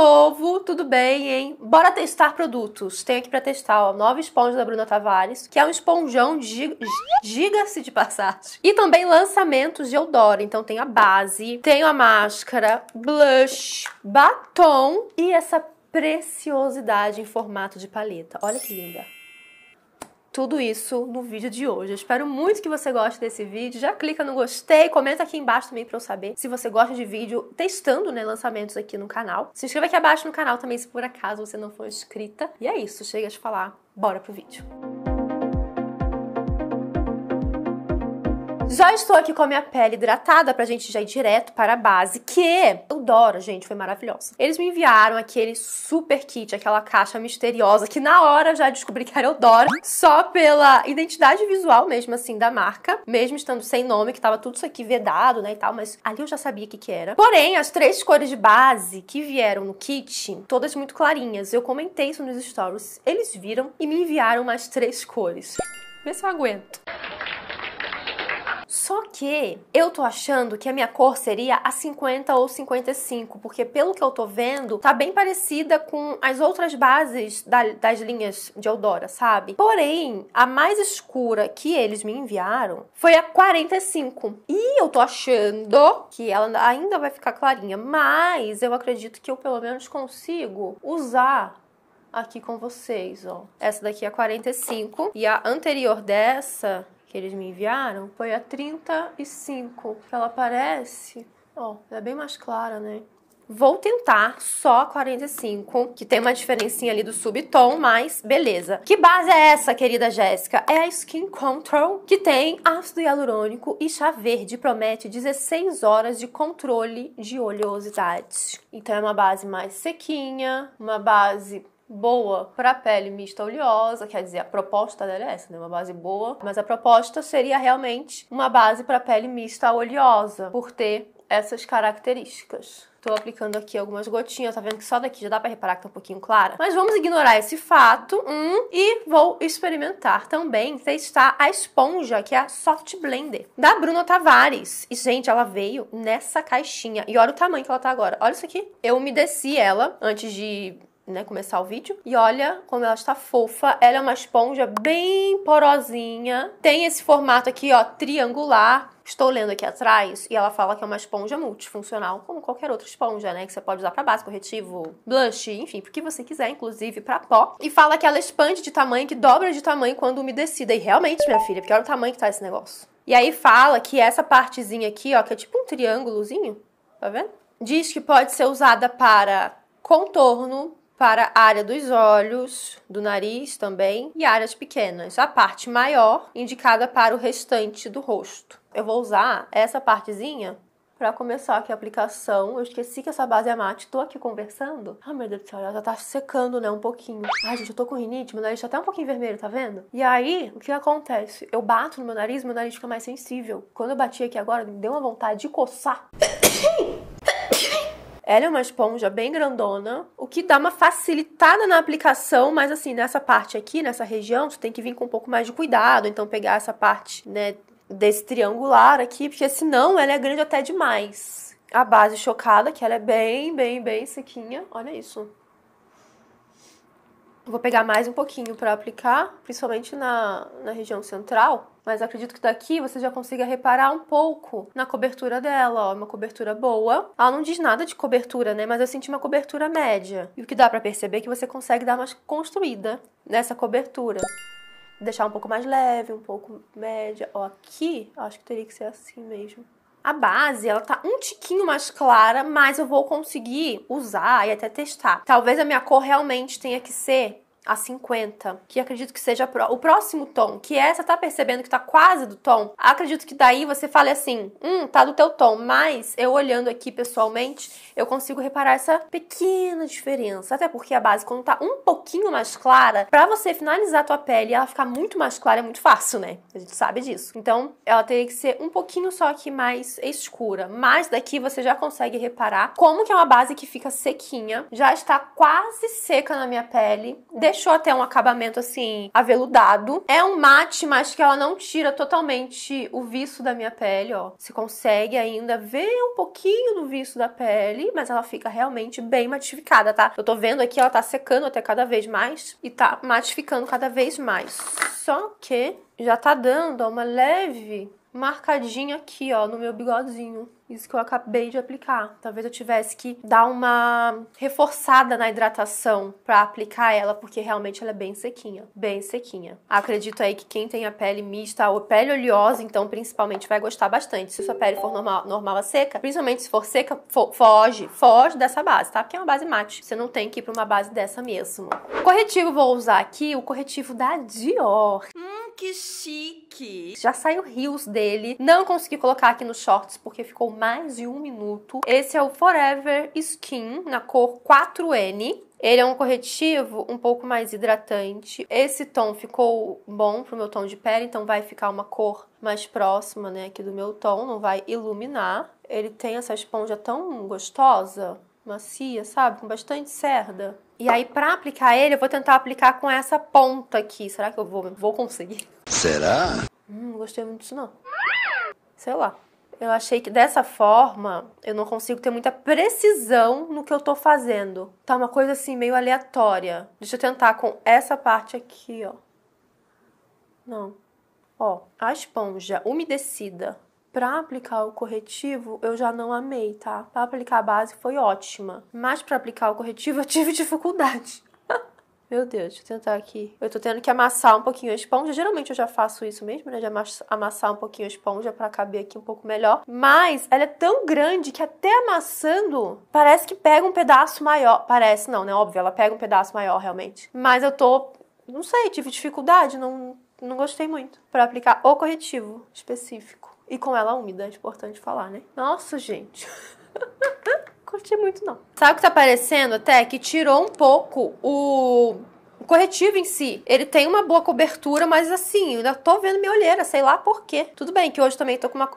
povo, tudo bem, hein? Bora testar produtos. tenho aqui para testar, ó, nova esponja da Bruna Tavares, que é um esponjão de diga-se de passagem. E também lançamentos de Eudora, então tem a base, tem a máscara, blush, batom e essa preciosidade em formato de paleta. Olha que linda tudo isso no vídeo de hoje. Eu espero muito que você goste desse vídeo. Já clica no gostei, comenta aqui embaixo também para eu saber se você gosta de vídeo testando né, lançamentos aqui no canal. Se inscreva aqui abaixo no canal também se por acaso você não for inscrita. E é isso, chega de falar, bora pro vídeo. Já estou aqui com a minha pele hidratada pra gente já ir direto para a base, que eu adoro, gente, foi maravilhosa. Eles me enviaram aquele super kit, aquela caixa misteriosa que na hora eu já descobri que era Eudora, só pela identidade visual mesmo assim da marca, mesmo estando sem nome, que tava tudo isso aqui vedado, né, e tal, mas ali eu já sabia o que que era. Porém, as três cores de base que vieram no kit, todas muito clarinhas, eu comentei isso nos stories, eles viram e me enviaram mais três cores. Vê se eu aguento. Só que eu tô achando que a minha cor seria a 50 ou 55, porque pelo que eu tô vendo, tá bem parecida com as outras bases da, das linhas de Eudora, sabe? Porém, a mais escura que eles me enviaram foi a 45. E eu tô achando que ela ainda vai ficar clarinha, mas eu acredito que eu pelo menos consigo usar aqui com vocês, ó. Essa daqui é a 45 e a anterior dessa que eles me enviaram foi a 35. Ela aparece, ó, é bem mais clara, né? Vou tentar só 45, que tem uma diferencinha ali do subtom, mas beleza. Que base é essa, querida Jéssica? É a Skin Control, que tem ácido hialurônico e chá verde, promete 16 horas de controle de oleosidade. Então é uma base mais sequinha, uma base boa para pele mista oleosa, quer dizer, a proposta dela é essa, né? Uma base boa, mas a proposta seria realmente uma base para pele mista oleosa, por ter essas características. Tô aplicando aqui algumas gotinhas, tá vendo que só daqui já dá pra reparar que tá um pouquinho clara? Mas vamos ignorar esse fato, hum, e vou experimentar também, testar a esponja, que é a Soft Blender, da Bruna Tavares. E, gente, ela veio nessa caixinha, e olha o tamanho que ela tá agora, olha isso aqui. Eu umedeci ela antes de né, começar o vídeo. E olha como ela está fofa. Ela é uma esponja bem porosinha. Tem esse formato aqui, ó, triangular. Estou lendo aqui atrás e ela fala que é uma esponja multifuncional, como qualquer outra esponja, né? Que você pode usar para base, corretivo, blush, enfim, porque você quiser, inclusive para pó. E fala que ela expande de tamanho, que dobra de tamanho quando umedecida. E realmente, minha filha, porque olha o tamanho que tá esse negócio. E aí fala que essa partezinha aqui, ó, que é tipo um triângulozinho, tá vendo? Diz que pode ser usada para contorno, para a área dos olhos, do nariz também e áreas pequenas. A parte maior indicada para o restante do rosto. Eu vou usar essa partezinha para começar aqui a aplicação. Eu esqueci que essa base é mate. Tô aqui conversando. Ah, meu Deus do céu, ela já tá secando, né? Um pouquinho. Ai, gente, eu tô com rinite, meu nariz tá até um pouquinho vermelho, tá vendo? E aí, o que acontece? Eu bato no meu nariz, meu nariz fica mais sensível. Quando eu bati aqui agora, me deu uma vontade de coçar. Ela é uma esponja bem grandona, o que dá uma facilitada na aplicação, mas assim, nessa parte aqui, nessa região, você tem que vir com um pouco mais de cuidado, então pegar essa parte, né, desse triangular aqui, porque senão ela é grande até demais. A base chocada, que ela é bem, bem, bem sequinha. Olha isso. Vou pegar mais um pouquinho para aplicar, principalmente na, na região central. Mas acredito que daqui você já consiga reparar um pouco na cobertura dela, ó, é uma cobertura boa. Ela não diz nada de cobertura, né? Mas eu senti uma cobertura média. E o que dá para perceber é que você consegue dar mais construída nessa cobertura. Deixar um pouco mais leve, um pouco média. Ó, aqui, acho que teria que ser assim mesmo a base ela tá um tiquinho mais clara, mas eu vou conseguir usar e até testar. Talvez a minha cor realmente tenha que ser a 50, que acredito que seja o próximo tom, que essa é, tá percebendo que tá quase do tom, acredito que daí você fale assim, hum, tá do teu tom, mas eu olhando aqui pessoalmente, eu consigo reparar essa pequena diferença, até porque a base quando tá um pouquinho mais clara, para você finalizar a tua pele e ela ficar muito mais clara é muito fácil, né? A gente sabe disso. Então, ela teria que ser um pouquinho só aqui mais escura, mas daqui você já consegue reparar como que é uma base que fica sequinha, já está quase seca na minha pele, deixou até um acabamento assim aveludado. É um mate, mas que ela não tira totalmente o viço da minha pele, ó. Se consegue ainda ver um pouquinho do viço da pele, mas ela fica realmente bem matificada, tá? Eu tô vendo aqui, ela tá secando até cada vez mais e tá matificando cada vez mais. Só que já tá dando ó, uma leve marcadinha aqui, ó, no meu bigodinho isso que eu acabei de aplicar. Talvez eu tivesse que dar uma reforçada na hidratação para aplicar ela, porque realmente ela é bem sequinha, bem sequinha. Acredito aí que quem tem a pele mista ou pele oleosa, então principalmente vai gostar bastante. Se sua pele for normal, normal a seca, principalmente se for seca, fo foge, foge dessa base, tá? Porque é uma base mate. Você não tem que ir para uma base dessa mesmo. Corretivo vou usar aqui, o corretivo da Dior. Hum, que chique. Já saiu rios dele. Não consegui colocar aqui nos shorts porque ficou mais de um minuto. Esse é o Forever Skin na cor 4N. Ele é um corretivo um pouco mais hidratante. Esse tom ficou bom pro meu tom de pele, então vai ficar uma cor mais próxima, né, aqui do meu tom, não vai iluminar. Ele tem essa esponja tão gostosa, macia, sabe, com bastante cerda. E aí para aplicar ele, eu vou tentar aplicar com essa ponta aqui. Será que eu vou vou conseguir? Será? Hum, não gostei muito disso não. Sei lá. Eu achei que dessa forma eu não consigo ter muita precisão no que eu tô fazendo. Tá uma coisa assim meio aleatória. Deixa eu tentar com essa parte aqui, ó. Não. Ó, a esponja umedecida. Pra aplicar o corretivo, eu já não amei, tá? Pra aplicar a base foi ótima. Mas para aplicar o corretivo, eu tive dificuldade. Meu Deus, deixa eu tentar aqui. Eu tô tendo que amassar um pouquinho a esponja. Geralmente eu já faço isso mesmo, né? De amassar um pouquinho a esponja para caber aqui um pouco melhor. Mas ela é tão grande que até amassando parece que pega um pedaço maior. Parece não, né? Óbvio, ela pega um pedaço maior realmente. Mas eu tô, não sei, tive dificuldade, não, não gostei muito para aplicar o corretivo específico. E com ela úmida, é importante falar, né? Nossa, gente. curti muito, não. Sabe o que tá parecendo até? Que tirou um pouco o o corretivo em si, ele tem uma boa cobertura, mas assim, eu ainda tô vendo minha olheira, sei lá por quê. Tudo bem que hoje também tô com uma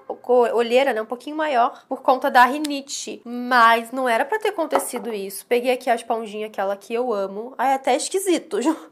olheira, né, um pouquinho maior, por conta da rinite. Mas não era para ter acontecido isso. Peguei aqui a esponjinha, aquela que eu amo. Ai, é até esquisito,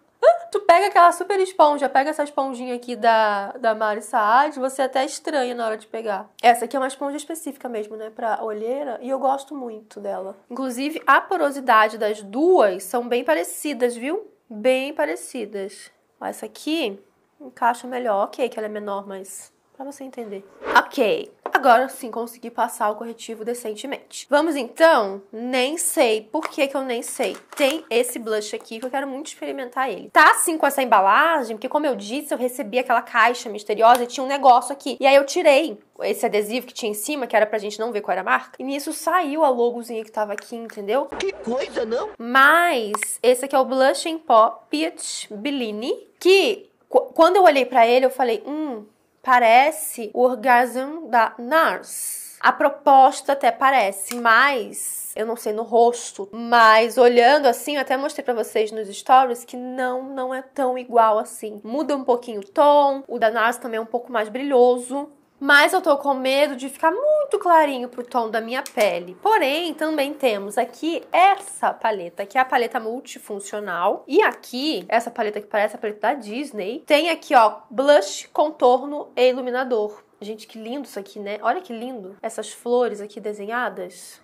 tu pega aquela super esponja, pega essa esponjinha aqui da, da Mari Saad, você é até estranha na hora de pegar. Essa aqui é uma esponja específica mesmo, né, pra olheira, e eu gosto muito dela. Inclusive, a porosidade das duas são bem parecidas, viu? Bem parecidas. Essa aqui encaixa melhor, ok, que ela é menor, mas pra você entender. Ok, agora sim consegui passar o corretivo decentemente. Vamos então? Nem sei. Por que que eu nem sei? Tem esse blush aqui que eu quero muito experimentar ele. Tá assim com essa embalagem, porque como eu disse, eu recebi aquela caixa misteriosa e tinha um negócio aqui. E aí eu tirei esse adesivo que tinha em cima, que era pra gente não ver qual era a marca. E nisso saiu a logozinha que tava aqui, entendeu? Que coisa, não? Mas esse aqui é o Blush em Pó Peach Bellini, que quando eu olhei para ele, eu falei, hum, parece o orgasmo da NARS. A proposta até parece, mas eu não sei no rosto, mas olhando assim, eu até mostrei para vocês nos stories que não, não é tão igual assim. Muda um pouquinho o tom, o da Nars também é um pouco mais brilhoso, mas eu tô com medo de ficar muito clarinho pro tom da minha pele. Porém, também temos aqui essa paleta, que é a paleta multifuncional. E aqui, essa paleta que parece a paleta da Disney, tem aqui, ó, blush, contorno e iluminador. Gente, que lindo isso aqui, né? Olha que lindo. Essas flores aqui desenhadas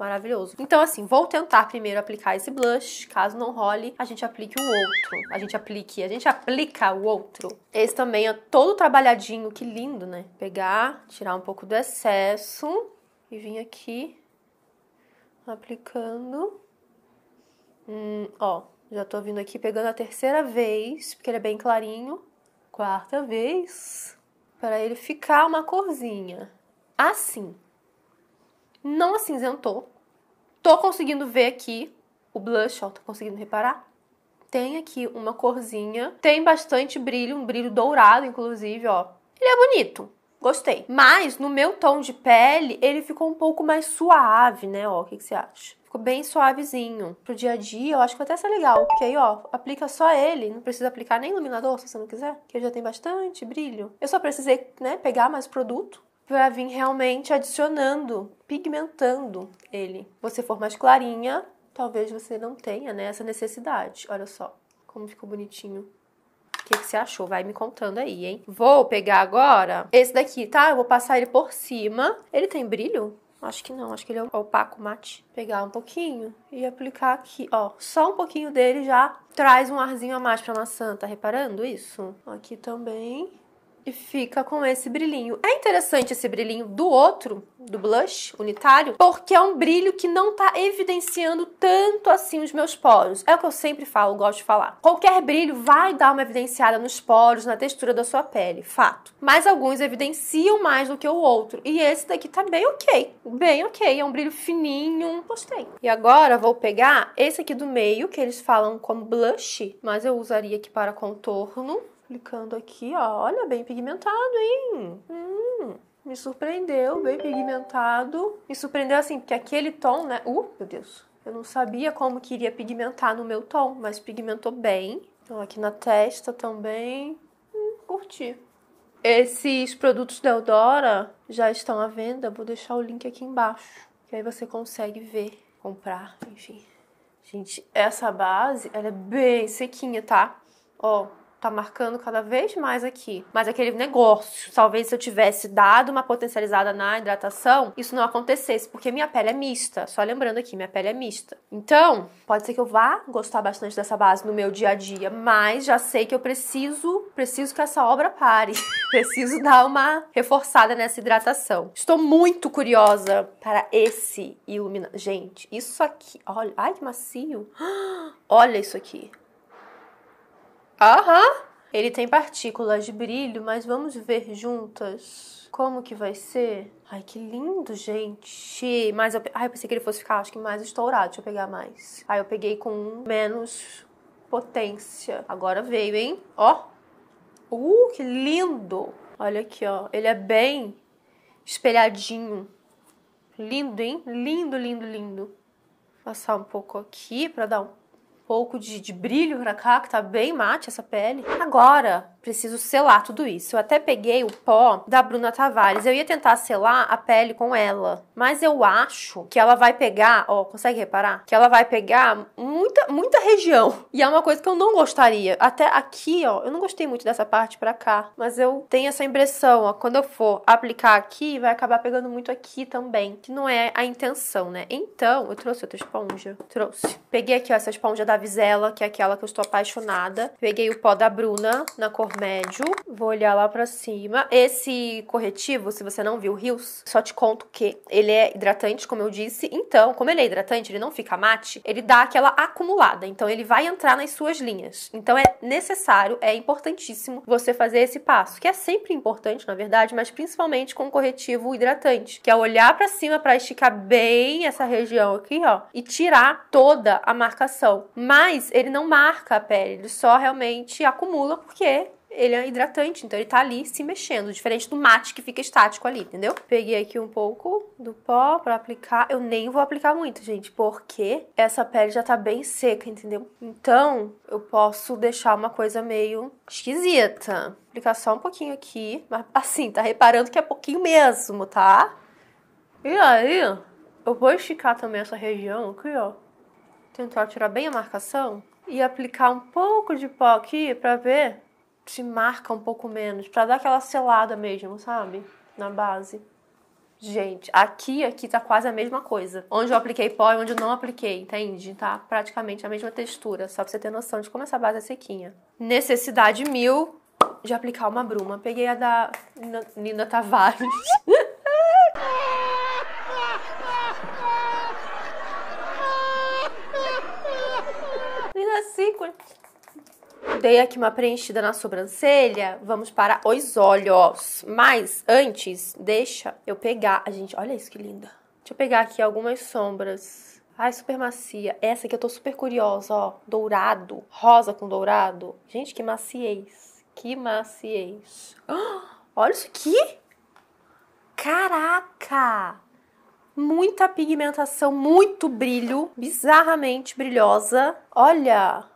maravilhoso. Então, assim, vou tentar primeiro aplicar esse blush. Caso não role, a gente aplique o outro. A gente aplique, a gente aplica o outro. Esse também é todo trabalhadinho, que lindo, né? Pegar, tirar um pouco do excesso e vir aqui aplicando. Hum, ó, já tô vindo aqui pegando a terceira vez, porque ele é bem clarinho. Quarta vez, para ele ficar uma corzinha. Assim não acinzentou. Tô conseguindo ver aqui o blush, ó, tô conseguindo reparar? Tem aqui uma corzinha, tem bastante brilho, um brilho dourado, inclusive, ó. Ele é bonito, gostei. Mas no meu tom de pele, ele ficou um pouco mais suave, né, ó, o que, que você acha? Ficou bem suavezinho. Pro dia a dia, eu acho que vai até ser legal. Porque aí, ó, aplica só ele. Não precisa aplicar nem iluminador, se você não quiser. Que já tem bastante brilho. Eu só precisei, né, pegar mais produto para vir realmente adicionando, pigmentando ele. Você for mais clarinha, talvez você não tenha né, essa necessidade. Olha só como ficou bonitinho. O que, que você achou? Vai me contando aí, hein? Vou pegar agora esse daqui, tá? Eu vou passar ele por cima. Ele tem brilho? Acho que não, acho que ele é opaco mate. Pegar um pouquinho e aplicar aqui, ó. Só um pouquinho dele já traz um arzinho a mais pra maçã, tá reparando isso? Aqui também e fica com esse brilhinho. É interessante esse brilhinho do outro, do blush unitário, porque é um brilho que não tá evidenciando tanto assim os meus poros. É o que eu sempre falo, gosto de falar. Qualquer brilho vai dar uma evidenciada nos poros, na textura da sua pele, fato. Mas alguns evidenciam mais do que o outro. E esse daqui tá bem ok, bem ok. É um brilho fininho, gostei. E agora vou pegar esse aqui do meio, que eles falam como blush, mas eu usaria aqui para contorno. Aplicando aqui, ó. Olha, bem pigmentado, hein? Hum, me surpreendeu, bem pigmentado. Me surpreendeu assim, porque aquele tom, né? Uh, meu Deus. Eu não sabia como que iria pigmentar no meu tom, mas pigmentou bem. Então, aqui na testa também. Hum, curti. Esses produtos da Eudora já estão à venda. Vou deixar o link aqui embaixo. Que aí você consegue ver, comprar, enfim. Gente, essa base, ela é bem sequinha, tá? Ó, tá marcando cada vez mais aqui. Mas aquele negócio, talvez se eu tivesse dado uma potencializada na hidratação, isso não acontecesse, porque minha pele é mista. Só lembrando aqui, minha pele é mista. Então, pode ser que eu vá gostar bastante dessa base no meu dia a dia, mas já sei que eu preciso, preciso que essa obra pare. preciso dar uma reforçada nessa hidratação. Estou muito curiosa para esse iluminador. Gente, isso aqui, olha, ai que macio. Olha isso aqui. Aham! Ele tem partículas de brilho, mas vamos ver juntas como que vai ser. Ai, que lindo, gente. Mas eu, ai, eu pensei que ele fosse ficar, acho que mais estourado. Deixa eu pegar mais. Aí eu peguei com menos potência. Agora veio, hein? Ó. Uh, que lindo. Olha aqui, ó. Ele é bem espelhadinho. Lindo, hein? Lindo, lindo, lindo. Passar um pouco aqui para dar um pouco de, de brilho pra cá, que tá bem mate essa pele. Agora, preciso selar tudo isso. Eu até peguei o pó da Bruna Tavares. Eu ia tentar selar a pele com ela, mas eu acho que ela vai pegar, ó, consegue reparar? Que ela vai pegar muita, muita região. E é uma coisa que eu não gostaria. Até aqui, ó, eu não gostei muito dessa parte pra cá, mas eu tenho essa impressão, ó, quando eu for aplicar aqui, vai acabar pegando muito aqui também, que não é a intenção, né? Então, eu trouxe outra esponja. Trouxe. Peguei aqui, ó, essa esponja da que é aquela que eu estou apaixonada. Peguei o pó da Bruna na cor médio. Vou olhar lá pra cima. Esse corretivo, se você não viu, Rios, só te conto que ele é hidratante, como eu disse. Então, como ele é hidratante, ele não fica mate, ele dá aquela acumulada. Então, ele vai entrar nas suas linhas. Então, é necessário, é importantíssimo você fazer esse passo, que é sempre importante, na verdade, mas principalmente com o corretivo hidratante, que é olhar para cima para esticar bem essa região aqui, ó, e tirar toda a marcação. Mas ele não marca a pele, ele só realmente acumula porque ele é hidratante, então ele tá ali se mexendo, diferente do mate que fica estático ali, entendeu? Peguei aqui um pouco do pó para aplicar. Eu nem vou aplicar muito, gente, porque essa pele já tá bem seca, entendeu? Então, eu posso deixar uma coisa meio esquisita. Vou aplicar só um pouquinho aqui, mas assim, tá reparando que é pouquinho mesmo, tá? E aí, eu vou esticar também essa região aqui, ó tentar tirar bem a marcação e aplicar um pouco de pó aqui pra ver se marca um pouco menos, pra dar aquela selada mesmo, sabe? Na base. Gente, aqui aqui tá quase a mesma coisa. Onde eu apliquei pó e onde eu não apliquei, entende? Tá praticamente a mesma textura, só pra você ter noção de como essa base é sequinha. Necessidade mil de aplicar uma bruma. Peguei a da Nina Tavares. Dei aqui uma preenchida na sobrancelha, vamos para os olhos. Mas antes, deixa eu pegar... A gente, olha isso que linda. Deixa eu pegar aqui algumas sombras. Ai, super macia. Essa aqui eu tô super curiosa, ó. Dourado. Rosa com dourado. Gente, que maciez. Que maciez. Oh, olha isso aqui. Caraca! Muita pigmentação, muito brilho. Bizarramente brilhosa. Olha!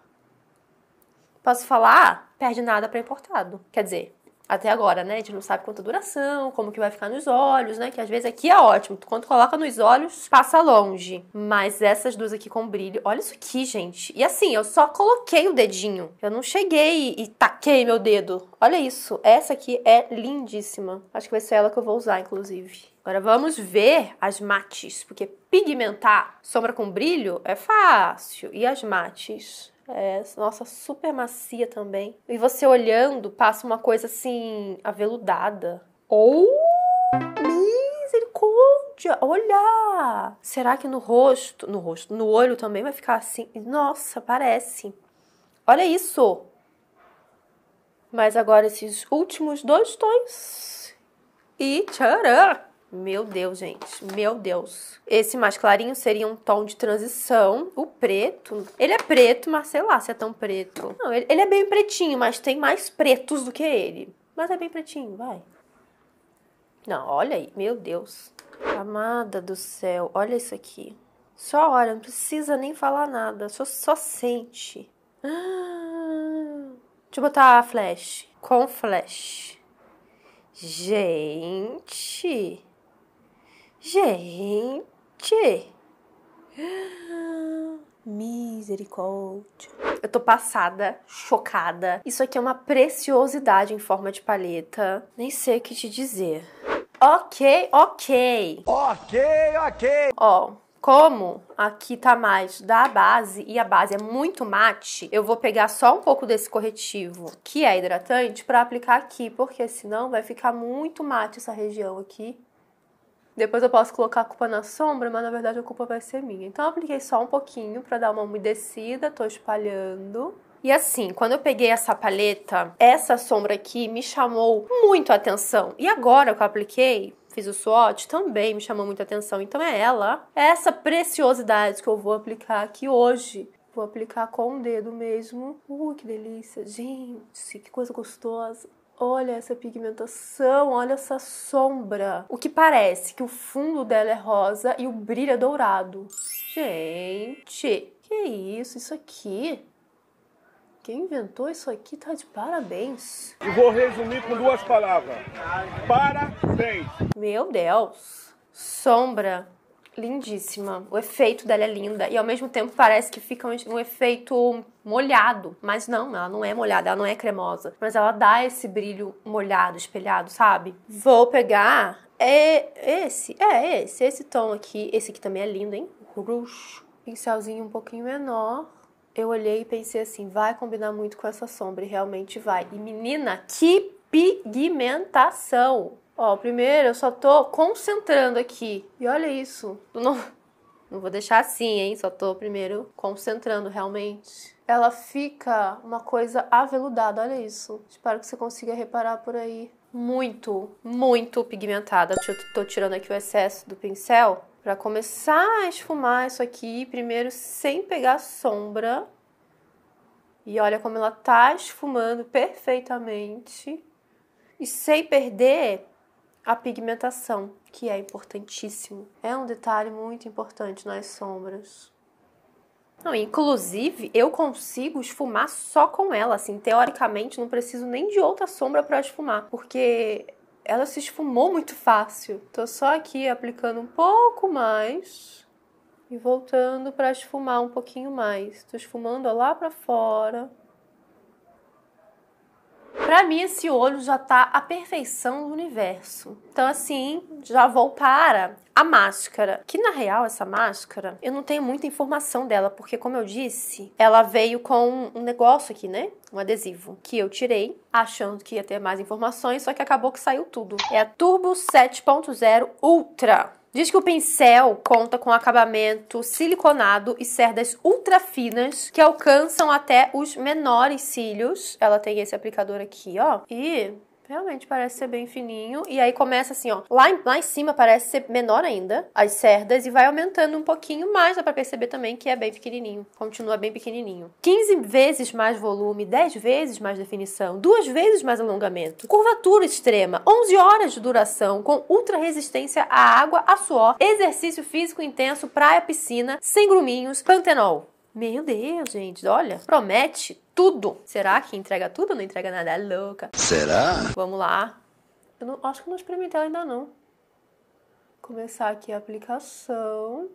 Posso falar? Ah, perde nada para importado. Quer dizer, até agora, né? A gente não sabe quanta duração, como que vai ficar nos olhos, né? Que às vezes aqui é ótimo. Quando coloca nos olhos, passa longe. Mas essas duas aqui com brilho, olha isso aqui, gente. E assim, eu só coloquei o dedinho. Eu não cheguei e taquei meu dedo. Olha isso. Essa aqui é lindíssima. Acho que vai ser ela que eu vou usar, inclusive. Agora vamos ver as mates, porque pigmentar sombra com brilho é fácil. E as mates? É, nossa, super macia também. E você olhando, passa uma coisa assim, aveludada. Ou. Misericórdia! Olha! Será que no rosto. No rosto, no olho também vai ficar assim? Nossa, parece. Olha isso! Mas agora esses últimos dois tons. E tcharam! Meu Deus, gente. Meu Deus. Esse mais clarinho seria um tom de transição. O preto. Ele é preto, mas sei lá se é tão preto. Não, ele, ele é bem pretinho, mas tem mais pretos do que ele. Mas é bem pretinho, vai. Não, olha aí. Meu Deus. Amada do céu. Olha isso aqui. Só olha, não precisa nem falar nada. Só, só sente. deixa eu botar a flash. Com flash. Gente. Gente! Misericórdia. Eu tô passada, chocada. Isso aqui é uma preciosidade em forma de palheta. Nem sei o que te dizer. Ok, ok. Ok, ok. Ó, como aqui tá mais da base e a base é muito mate, eu vou pegar só um pouco desse corretivo que é hidratante para aplicar aqui, porque senão vai ficar muito mate essa região aqui. Depois eu posso colocar a culpa na sombra, mas na verdade a culpa vai ser minha. Então eu apliquei só um pouquinho para dar uma umedecida, tô espalhando. E assim, quando eu peguei essa paleta, essa sombra aqui me chamou muito a atenção. E agora que eu apliquei, fiz o swatch, também me chamou muita atenção. Então é ela, é essa preciosidade que eu vou aplicar aqui hoje. Vou aplicar com o dedo mesmo. Uh, que delícia. Gente, que coisa gostosa. Olha essa pigmentação, olha essa sombra. O que parece que o fundo dela é rosa e o brilho é dourado. Gente, que isso? Isso aqui? Quem inventou isso aqui tá de parabéns. E vou resumir com duas palavras. Parabéns. Meu Deus. Sombra lindíssima. O efeito dela é linda e ao mesmo tempo parece que fica um, um, efeito molhado, mas não, ela não é molhada, ela não é cremosa, mas ela dá esse brilho molhado, espelhado, sabe? Vou pegar é esse, é esse, esse tom aqui, esse aqui também é lindo, hein? Rouge, pincelzinho um pouquinho menor. Eu olhei e pensei assim, vai combinar muito com essa sombra e realmente vai. E menina, que pigmentação! Ó, primeiro eu só tô concentrando aqui. E olha isso. Não, não vou deixar assim, hein? Só tô primeiro concentrando realmente. Ela fica uma coisa aveludada, olha isso. Espero que você consiga reparar por aí. Muito, muito pigmentada. Eu tô tirando aqui o excesso do pincel para começar a esfumar isso aqui, primeiro sem pegar sombra. E olha como ela tá esfumando perfeitamente. E sem perder a pigmentação, que é importantíssimo. É um detalhe muito importante nas sombras. Não, inclusive, eu consigo esfumar só com ela, assim, teoricamente, não preciso nem de outra sombra para esfumar, porque ela se esfumou muito fácil. Tô só aqui aplicando um pouco mais e voltando para esfumar um pouquinho mais. Tô esfumando lá para fora. Para mim, esse olho já tá a perfeição do universo. Então, assim, já vou para a máscara. Que na real, essa máscara, eu não tenho muita informação dela, porque, como eu disse, ela veio com um negócio aqui, né? Um adesivo que eu tirei, achando que ia ter mais informações, só que acabou que saiu tudo. É a Turbo 7.0 Ultra. Diz que o pincel conta com acabamento siliconado e cerdas ultra finas que alcançam até os menores cílios. Ela tem esse aplicador aqui, ó. E Realmente parece ser bem fininho. E aí começa assim, ó. Lá em, lá em cima parece ser menor ainda, as cerdas, e vai aumentando um pouquinho mais. Dá pra perceber também que é bem pequenininho. Continua bem pequenininho. 15 vezes mais volume, 10 vezes mais definição, duas vezes mais alongamento. Curvatura extrema, 11 horas de duração, com ultra resistência à água, a suor, exercício físico intenso, praia, piscina, sem gruminhos, pantenol. Meu Deus, gente, olha, promete tudo. Será que entrega tudo ou não entrega nada? É louca. Será? Vamos lá. Eu não, acho que não experimentei ainda não. Começar aqui a aplicação.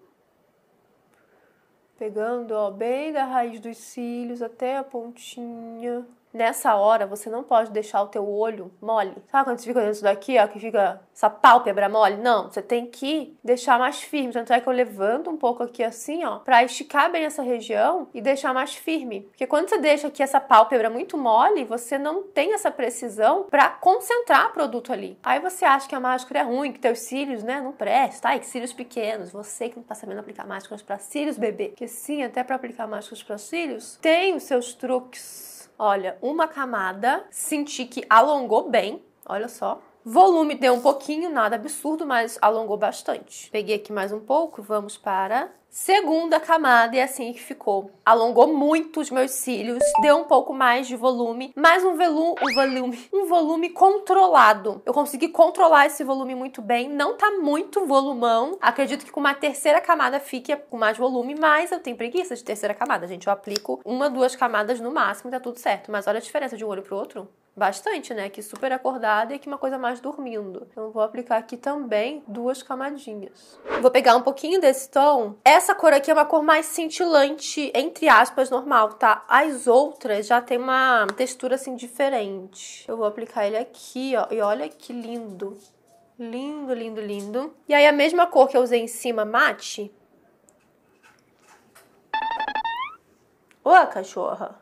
Pegando, ó, bem da raiz dos cílios até a pontinha. Nessa hora, você não pode deixar o teu olho mole. Sabe quando você fica olhando daqui, ó, que fica essa pálpebra mole? Não, você tem que deixar mais firme. Tanto é que eu levanto um pouco aqui assim, ó, pra esticar bem essa região e deixar mais firme. Porque quando você deixa aqui essa pálpebra muito mole, você não tem essa precisão para concentrar produto ali. Aí você acha que a máscara é ruim, que teus cílios, né, não presta. Ai, que cílios pequenos. Você que não tá sabendo aplicar máscaras para cílios, bebê. Que sim, até para aplicar máscaras para cílios, tem os seus truques Olha, uma camada, senti que alongou bem, olha só, Volume deu um pouquinho, nada absurdo, mas alongou bastante. Peguei aqui mais um pouco, vamos para segunda camada e é assim que ficou. Alongou muito os meus cílios, deu um pouco mais de volume, mas um volume, um volume, um volume controlado. Eu consegui controlar esse volume muito bem, não tá muito volumão. Acredito que com uma terceira camada fique com mais volume, mas eu tenho preguiça de terceira camada, gente. Eu aplico uma, duas camadas no máximo, e tá tudo certo. Mas olha a diferença de um olho pro outro bastante, né? Que super acordada e aqui uma coisa mais dormindo. Então vou aplicar aqui também duas camadinhas. Vou pegar um pouquinho desse tom. Essa cor aqui é uma cor mais cintilante, entre aspas, normal, tá? As outras já tem uma textura assim diferente. Eu vou aplicar ele aqui, ó. E olha que lindo. Lindo, lindo, lindo. E aí a mesma cor que eu usei em cima, mate. Ô, cachorra.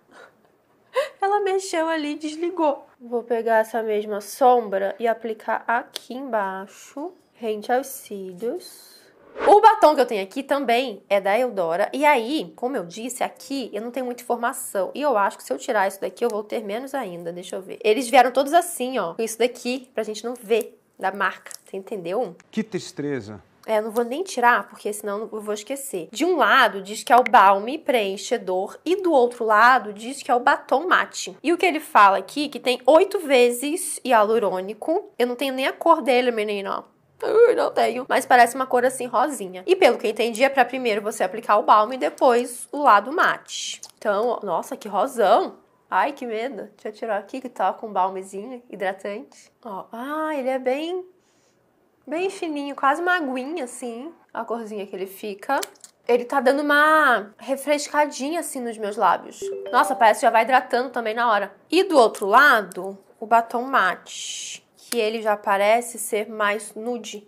Ela mexeu ali e desligou. Vou pegar essa mesma sombra e aplicar aqui embaixo, rente aos cílios. O batom que eu tenho aqui também é da Eudora. E aí, como eu disse, aqui eu não tenho muita informação. E eu acho que se eu tirar isso daqui, eu vou ter menos ainda. Deixa eu ver. Eles vieram todos assim, ó, com isso daqui, pra gente não ver da marca. Você entendeu? Que tristeza. É, não vou nem tirar, porque senão eu vou esquecer. De um lado diz que é o balme preenchedor e do outro lado diz que é o batom mate. E o que ele fala aqui, que tem oito vezes hialurônico. Eu não tenho nem a cor dele, menino. Uh, não tenho. Mas parece uma cor assim rosinha. E pelo que eu entendi, é pra primeiro você aplicar o balme e depois o lado mate. Então, nossa, que rosão. Ai, que medo. Deixa eu tirar aqui que tá com um balmezinho hidratante. Ó, ah, ele é bem bem fininho, quase uma aguinha assim, a corzinha que ele fica. Ele tá dando uma refrescadinha assim nos meus lábios. Nossa, parece que já vai hidratando também na hora. E do outro lado, o batom mate, que ele já parece ser mais nude,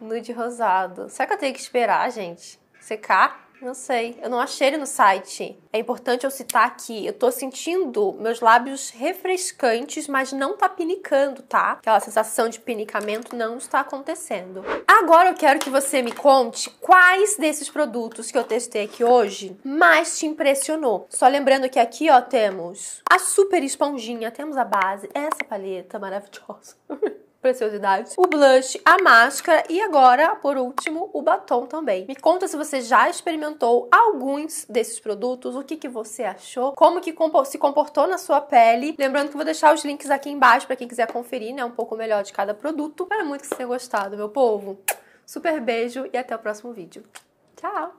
nude rosado. Será que eu tenho que esperar, gente? Secar? Não sei, eu não achei ele no site. É importante eu citar aqui, eu tô sentindo meus lábios refrescantes, mas não tá pinicando, tá? Aquela sensação de pinicamento não está acontecendo. Agora eu quero que você me conte quais desses produtos que eu testei aqui hoje mais te impressionou. Só lembrando que aqui, ó, temos a super esponjinha, temos a base, essa paleta maravilhosa. preciosidades. o blush, a máscara e agora, por último, o batom também. Me conta se você já experimentou alguns desses produtos, o que, que você achou, como que se comportou na sua pele. Lembrando que eu vou deixar os links aqui embaixo para quem quiser conferir, né, um pouco melhor de cada produto. Espero muito que você tenha gostado, meu povo. Super beijo e até o próximo vídeo. Tchau!